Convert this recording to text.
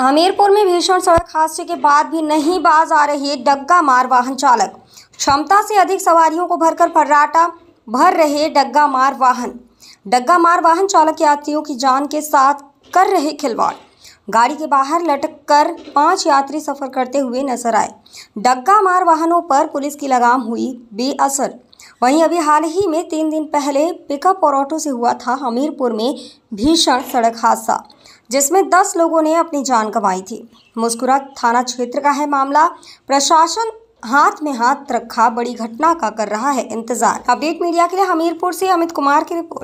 हमीरपुर में भीषण सड़क हादसे के बाद भी नहीं बाज आ रही है डग्गा मार वाहन चालक क्षमता से अधिक सवारियों को भरकर फर्राटा भर रहे डग्गा मार वाहन डग्गा मार वाहन चालक यात्रियों की जान के साथ कर रहे खिलवाड़ गाड़ी के बाहर लटक कर पांच यात्री सफर करते हुए नजर आए डग्गा मार वाहनों पर पुलिस की लगाम हुई बेअसर वहीं अभी हाल ही में तीन दिन पहले पिकअप और ऑटो से हुआ था हमीरपुर में भीषण सड़क हादसा जिसमें 10 लोगों ने अपनी जान गंवाई थी मुस्कुरा थाना क्षेत्र का है मामला प्रशासन हाथ में हाथ रखा बड़ी घटना का कर रहा है इंतजार अपडेट मीडिया के लिए हमीरपुर से अमित कुमार की रिपोर्ट